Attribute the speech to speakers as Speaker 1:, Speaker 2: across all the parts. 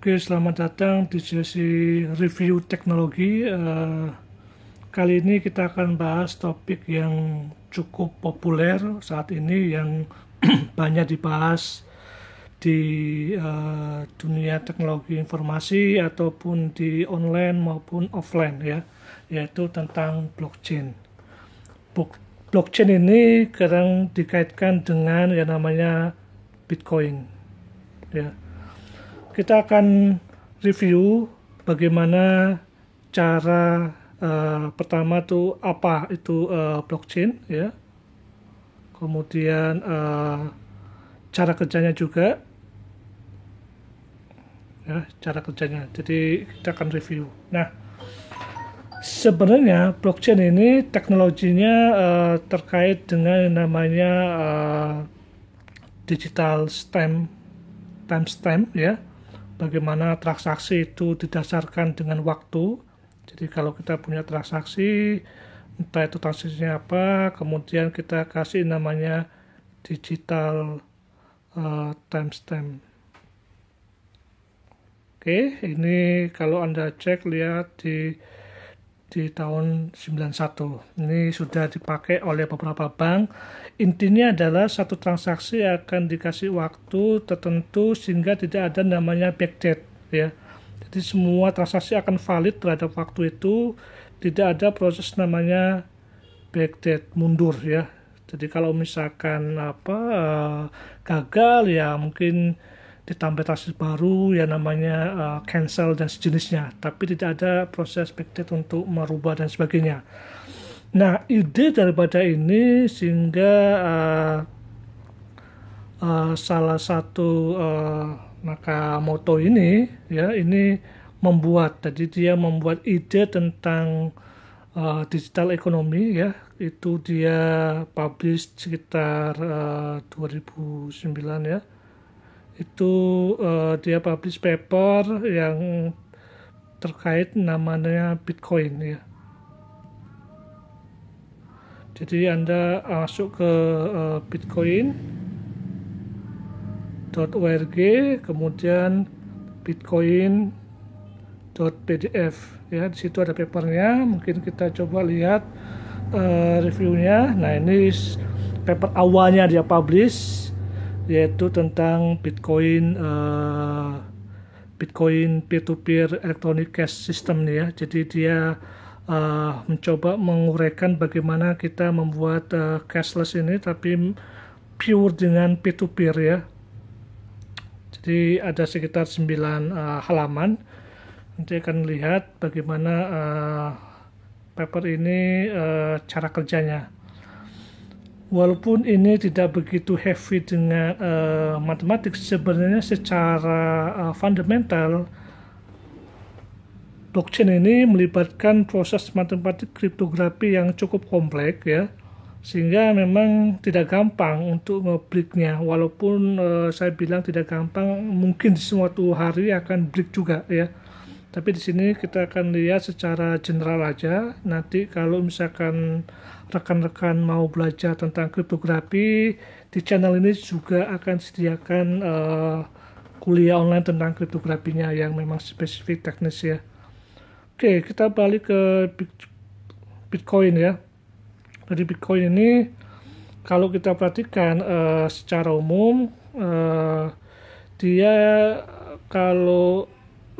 Speaker 1: Oke, selamat datang di sesi review teknologi. Uh, kali ini kita akan bahas topik yang cukup populer saat ini yang banyak dibahas di uh, dunia teknologi informasi ataupun di online maupun offline ya, yaitu tentang blockchain. Blockchain ini kadang dikaitkan dengan yang namanya Bitcoin ya kita akan review bagaimana cara uh, pertama tuh apa itu uh, blockchain ya kemudian uh, cara kerjanya juga ya cara kerjanya jadi kita akan review nah sebenarnya blockchain ini teknologinya uh, terkait dengan yang namanya uh, digital stamp timestamp ya bagaimana transaksi itu didasarkan dengan waktu. Jadi kalau kita punya transaksi, entah itu transaksinya apa, kemudian kita kasih namanya digital uh, timestamp. Oke, ini kalau Anda cek lihat di di tahun 91. Ini sudah dipakai oleh beberapa bank. Intinya adalah satu transaksi akan dikasih waktu tertentu sehingga tidak ada namanya backdate ya. Jadi semua transaksi akan valid terhadap waktu itu, tidak ada proses namanya backdate mundur ya. Jadi kalau misalkan apa eh, gagal ya mungkin ditambah kasus baru ya namanya uh, cancel dan sejenisnya tapi tidak ada proses backdate untuk merubah dan sebagainya nah ide daripada ini sehingga uh, uh, salah satu uh, moto ini ya ini membuat jadi dia membuat ide tentang uh, digital ekonomi ya itu dia publish sekitar uh, 2009 ya itu uh, dia publish paper yang terkait namanya Bitcoin ya. Jadi Anda eh, masuk ke uh, Bitcoin kemudian Bitcoin .pdf ya di situ ada papernya mungkin kita coba lihat uh, reviewnya nah ini paper awalnya dia publish yaitu tentang Bitcoin uh, Bitcoin peer-to-peer -peer electronic cash system nih ya. Jadi dia uh, mencoba menguraikan bagaimana kita membuat uh, cashless ini tapi pure dengan peer-to-peer ya. Jadi ada sekitar 9 uh, halaman. Nanti akan lihat bagaimana uh, paper ini uh, cara kerjanya walaupun ini tidak begitu heavy dengan uh, eh, matematik sebenarnya secara uh, fundamental blockchain ini melibatkan proses matematik kriptografi yang cukup kompleks ya sehingga memang tidak gampang untuk ngebreaknya walaupun uh, saya bilang tidak gampang mungkin di suatu hari akan break juga ya tapi di sini kita akan lihat secara general aja nanti kalau misalkan rekan-rekan mau belajar tentang kriptografi di channel ini juga akan sediakan uh, kuliah online tentang kriptografinya yang memang spesifik teknis ya oke kita balik ke Bitcoin ya dari Bitcoin ini kalau kita perhatikan uh, secara umum uh, dia kalau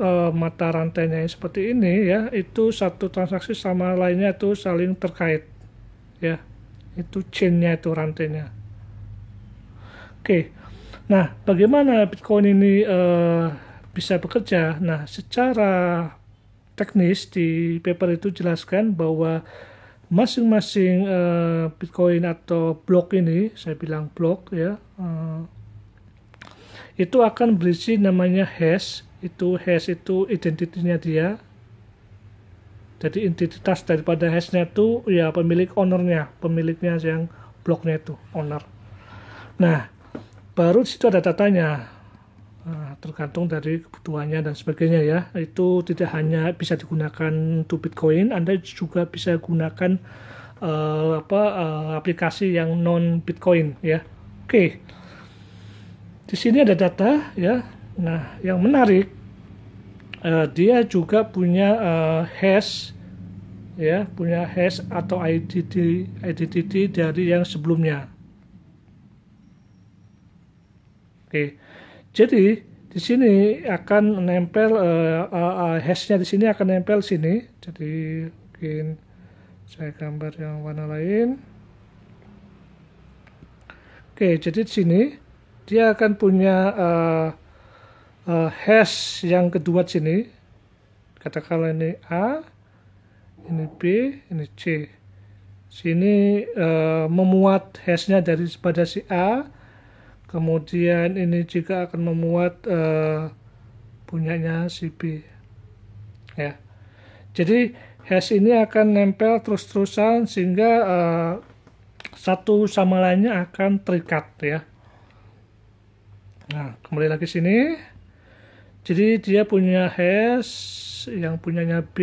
Speaker 1: Eh, mata rantainya seperti ini ya itu satu transaksi sama lainnya itu saling terkait ya itu chainnya itu rantainya oke nah bagaimana Bitcoin ini e, bisa bekerja nah secara teknis di paper itu jelaskan bahwa masing-masing uh, Bitcoin atau blok ini saya bilang blok ya uh, itu akan berisi namanya hash itu hash itu identitinya dia jadi identitas daripada hashnya itu ya pemilik ownernya pemiliknya yang bloknya itu owner nah baru situ ada datanya nah, tergantung dari kebutuhannya dan sebagainya ya itu tidak hanya bisa digunakan untuk bitcoin anda juga bisa gunakan uh, apa uh, aplikasi yang non bitcoin ya oke okay di sini ada data ya. Nah, yang menarik uh, dia juga punya uh, hash ya, punya hash atau identity identity dari yang sebelumnya. Oke. Jadi di sini akan nempel uh, uh, uh, hashnya di sini akan nempel sini. Jadi mungkin saya gambar yang warna lain. Oke, jadi di sini dia akan punya uh, uh, hash yang kedua sini katakanlah ini A ini B ini C sini uh, memuat hashnya dari pada si A kemudian ini juga akan memuat uh, punyanya si B ya jadi hash ini akan nempel terus-terusan sehingga uh, satu sama lainnya akan terikat ya Nah, kembali lagi sini. Jadi dia punya hash, yang punyanya B,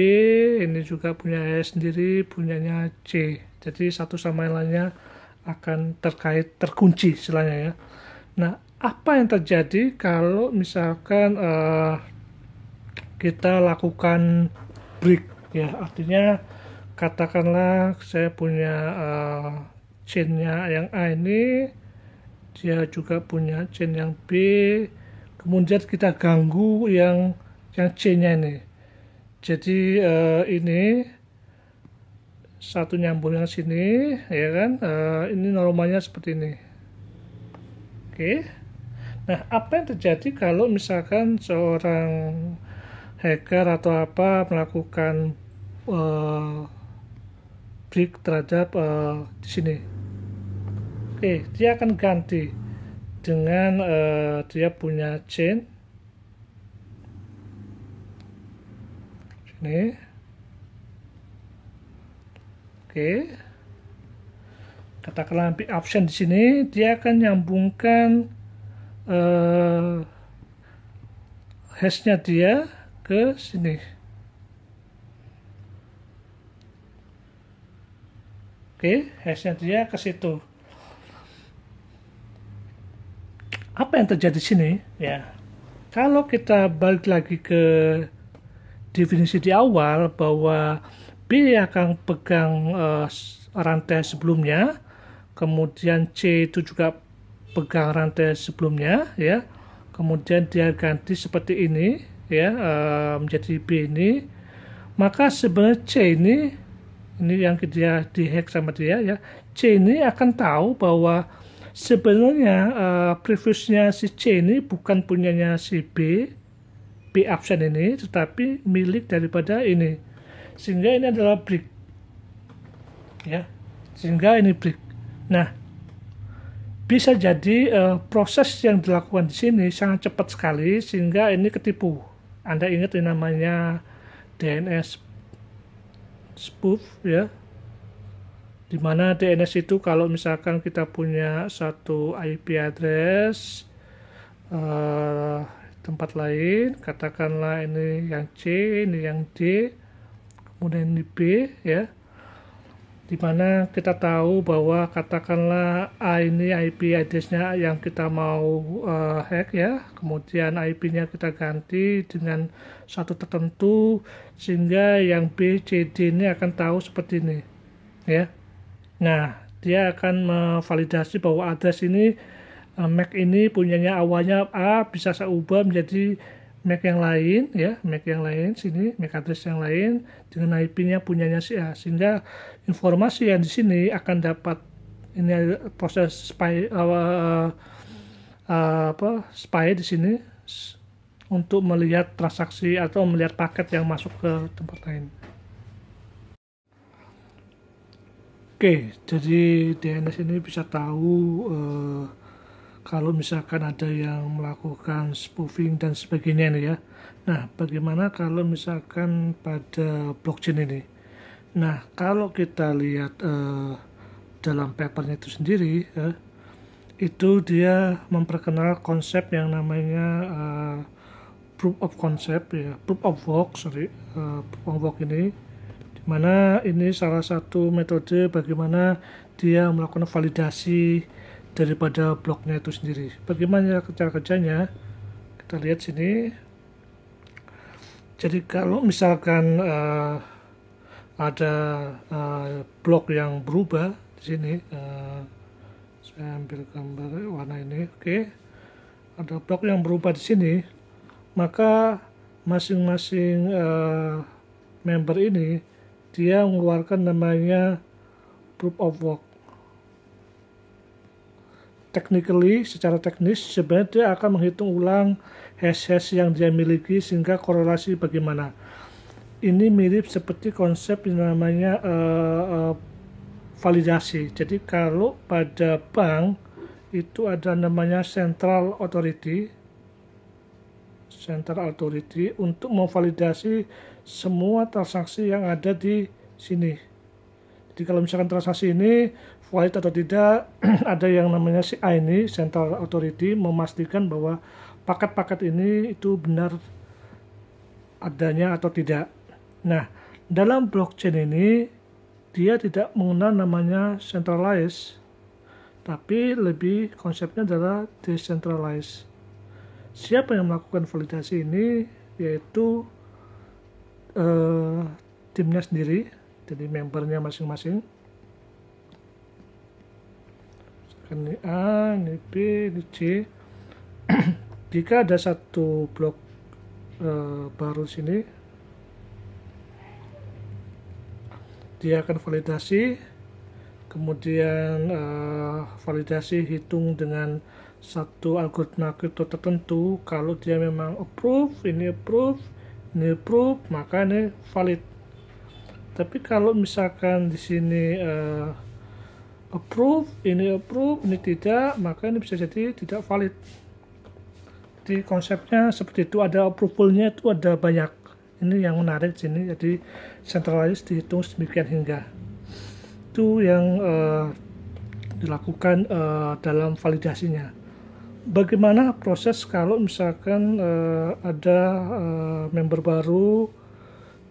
Speaker 1: ini juga punya hash e sendiri, punyanya C. Jadi satu sama lainnya akan terkait terkunci istilahnya ya. Nah, apa yang terjadi kalau misalkan uh, kita lakukan break ya? Artinya katakanlah saya punya uh, eh, nya yang A ini dia juga punya chain yang B kemudian kita ganggu yang yang C nya ini jadi uh, ini satu nyambung yang sini ya kan uh, ini normalnya seperti ini oke okay. nah apa yang terjadi kalau misalkan seorang hacker atau apa melakukan uh, break terhadap uh, di sini Oke, dia akan ganti dengan uh, dia punya chain. Ini. Oke. Katakanlah pick option di sini, dia akan nyambungkan uh, hashnya dia ke sini. Oke, okay, hashnya dia ke situ. apa yang terjadi di sini ya kalau kita balik lagi ke definisi di awal bahwa B akan pegang uh, rantai sebelumnya kemudian C itu juga pegang rantai sebelumnya ya kemudian dia ganti seperti ini ya uh, menjadi B ini maka sebenarnya C ini ini yang dia dihack sama dia ya C ini akan tahu bahwa sebenarnya uh, eh, previousnya si C ini bukan punyanya si B B absen ini tetapi milik daripada ini sehingga ini adalah break ya sehingga ini break nah bisa jadi uh, proses yang dilakukan di sini sangat cepat sekali sehingga ini ketipu anda ingat ini namanya DNS spoof ya di mana DNS itu kalau misalkan kita punya satu IP address uh, tempat lain katakanlah ini yang C ini yang D kemudian ini B ya di mana kita tahu bahwa katakanlah A ini IP addressnya yang kita mau uh, hack ya kemudian IP-nya kita ganti dengan satu tertentu sehingga yang B, C, D ini akan tahu seperti ini ya Nah, dia akan memvalidasi bahwa address ini eh, Mac ini punyanya awalnya A bisa saya ubah menjadi Mac yang lain ya, Mac yang lain sini, Mac address yang lain dengan IP-nya punyanya si A sehingga informasi yang di sini akan dapat ini proses spy uh, uh, apa spy di sini untuk melihat transaksi atau melihat paket yang masuk ke tempat lain. Oke, jadi DNS ini bisa tahu eh, kalau misalkan ada yang melakukan spoofing dan sebagainya ini ya. Nah, bagaimana kalau misalkan pada blockchain ini? Nah, kalau kita lihat eh, dalam papernya itu sendiri, eh, itu dia memperkenal konsep yang namanya eh, proof of concept ya, proof of work, sorry, uh, proof of work ini mana ini salah satu metode bagaimana dia melakukan validasi daripada bloknya itu sendiri. Bagaimana cara kerjanya? Kita lihat sini. Jadi kalau misalkan uh, ada uh, blok yang berubah di sini, uh, saya ambil gambar warna ini, oke. Okay. Ada blok yang berubah di sini, maka masing-masing uh, member ini dia mengeluarkan namanya proof of work technically secara teknis sebenarnya dia akan menghitung ulang hash-hash yang dia miliki sehingga korelasi bagaimana ini mirip seperti konsep yang namanya uh, uh, validasi jadi kalau pada bank itu ada namanya central authority central authority untuk memvalidasi semua transaksi yang ada di sini. Jadi kalau misalkan transaksi ini valid atau tidak, ada yang namanya si ini, Central Authority, memastikan bahwa paket-paket ini itu benar adanya atau tidak. Nah, dalam blockchain ini, dia tidak mengenal namanya centralized, tapi lebih konsepnya adalah decentralized. Siapa yang melakukan validasi ini? Yaitu uh, timnya sendiri jadi membernya masing-masing ini A, ini B, ini C jika ada satu blok eh, baru sini dia akan validasi kemudian eh, validasi hitung dengan satu algoritma kripto tertentu kalau dia memang approve, ini approve ini proof maka ne valid tapi kalau misalkan di sini uh, approve ini approve ini tidak maka ini bisa jadi tidak valid Di konsepnya seperti itu ada approvalnya itu ada banyak ini yang menarik sini jadi centralized dihitung sedemikian hingga itu yang uh, dilakukan uh, dalam validasinya bagaimana proses kalau misalkan uh, ada uh, member baru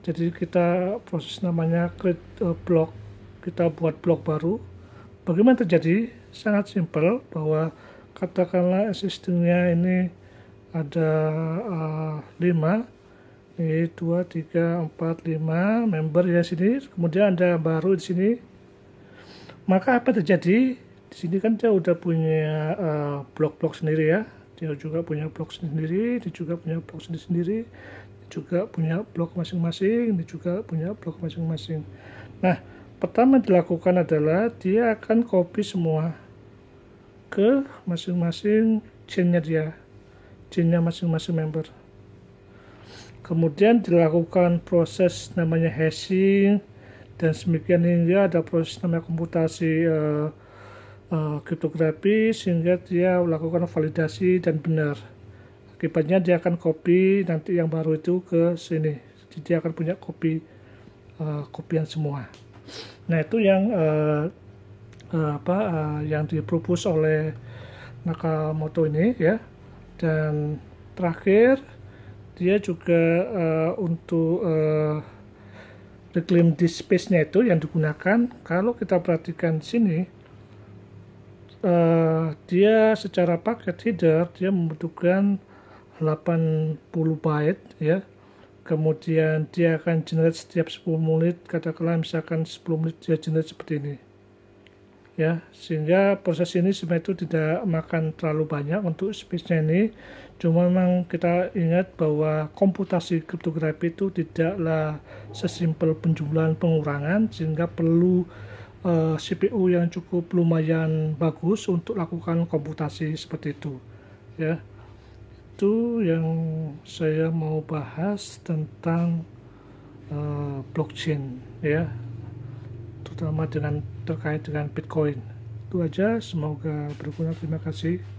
Speaker 1: jadi kita proses namanya create uh, blog kita buat blog baru bagaimana terjadi sangat simpel bahwa katakanlah existingnya ini ada uh, eh, 5 ini 2, 3, 4, 5 member ya sini kemudian ada baru di sini maka apa terjadi di sini kan dia udah punya eh, blok blog-blog sendiri ya dia juga punya blog sendiri dia juga punya blog sendiri sendiri dia juga punya blok masing-masing dia juga punya blok masing-masing nah pertama dilakukan adalah dia akan copy semua ke masing-masing chainnya dia chainnya masing-masing member kemudian dilakukan proses namanya hashing dan semikian hingga ada proses namanya komputasi uh, uh, kriptografi sehingga dia melakukan validasi dan benar akibatnya dia akan copy nanti yang baru itu ke sini jadi dia akan punya copy uh, kopian semua nah itu yang uh, uh, apa uh, yang dipropos oleh Nakamoto ini ya dan terakhir dia juga uh, untuk uh, reclaim disk space-nya itu yang digunakan kalau kita perhatikan sini uh, dia secara paket header dia membutuhkan 80 byte ya kemudian dia akan generate setiap 10 menit katakanlah misalkan 10 menit dia generate seperti ini ya sehingga proses ini sebenarnya itu tidak makan terlalu banyak untuk space-nya ini cuma memang kita ingat bahwa komputasi kriptografi itu tidaklah sesimpel penjumlahan pengurangan sehingga perlu uh, eh, CPU yang cukup lumayan bagus untuk lakukan komputasi seperti itu ya itu yang saya mau bahas tentang uh, blockchain ya terutama dengan terkait dengan Bitcoin itu aja semoga berguna terima kasih